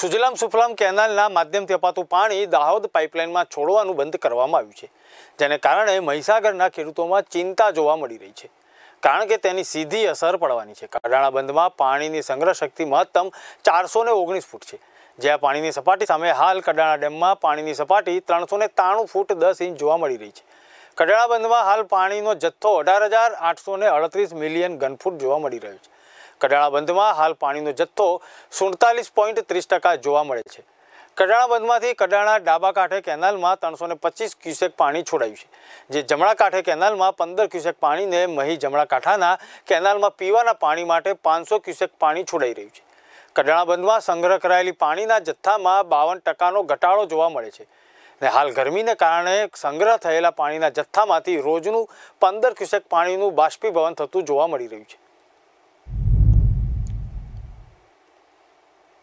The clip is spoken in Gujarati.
સુજલામ સુફલામ કેનાલના માધ્યમથી અપાતું પાણી દાહોદ પાઇપલાઇનમાં છોડવાનું બંધ કરવામાં આવ્યું છે જેને કારણે મહીસાગરના ખેડૂતોમાં ચિંતા જોવા મળી રહી છે કારણ કે તેની સીધી અસર પડવાની છે કડાણા બંધમાં પાણીની સંગ્રહ શક્તિ મહત્તમ ચારસો ઓગણીસ ફૂટ છે જ્યાં પાણીની સપાટી સામે હાલ કડાણા ડેમમાં પાણીની સપાટી ત્રણસો ત્રાણું ફૂટ દસ ઇંચ જોવા મળી રહી છે કડાણા બંધમાં હાલ પાણીનો જથ્થો અઢાર હજાર આઠસો અડત્રીસ મિલિયન ઘનફૂટ જોવા મળી રહ્યો છે કડાણાબંધમાં હાલ પાણીનો જથ્થો સુડતાલીસ પોઈન્ટ ત્રીસ ટકા જોવા મળે છે કડાણાબંધમાંથી કડાણા ડાબા કાંઠે કેનાલમાં ત્રણસો ને પચીસ ક્યુસેક પાણી છોડાયું છે જે જમણા કાંઠે કેનાલમાં પંદર ક્યુસેક પાણીને મહી જમણા કાંઠાના કેનાલમાં પીવાના પાણી માટે પાંચસો ક્યુસેક પાણી છોડાઈ રહ્યું છે કડાણા બંધમાં સંગ્રહ કરાયેલી પાણીના જથ્થામાં બાવન ટકાનો ઘટાડો જોવા મળે છે ને હાલ ગરમીને કારણે સંગ્રહ થયેલા પાણીના જથ્થામાંથી રોજનું પંદર ક્યુસેક પાણીનું બાષ્પીભવન થતું જોવા મળી રહ્યું છે